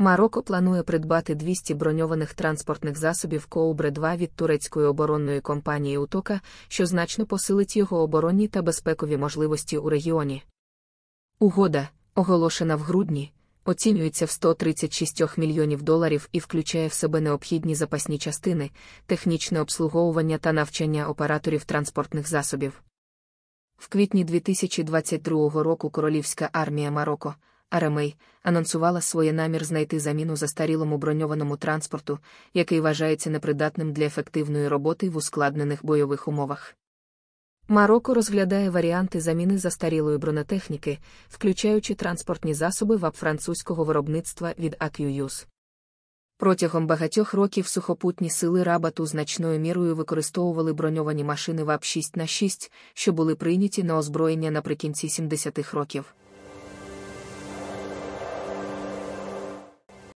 Марокко планує придбати 200 броньованих транспортних засобів Коубре 2 від турецької оборонної компанії Утока, що значно посилить його оборонні та безпекові можливості у регіоні. Угода, оголошена в грудні, оцінюється в 136 мільйонів доларів і включає в себе необхідні запасні частини, технічне обслуговування та навчання операторів транспортних засобів. В квітні 2022 року Королівська армія Марокко. Арамей анонсувала своє намір знайти заміну застарілому броньованому транспорту, який вважається непридатним для ефективної роботи в ускладнених бойових умовах. Марокко розглядає варіанти заміни застарілої бронетехніки, включаючи транспортні засоби вап французького виробництва від Акююз. Протягом багатьох років сухопутні сили рабату значною мірою використовували броньовані машини ВАП 6 на 6, що були прийняті на озброєння наприкінці 70-х років.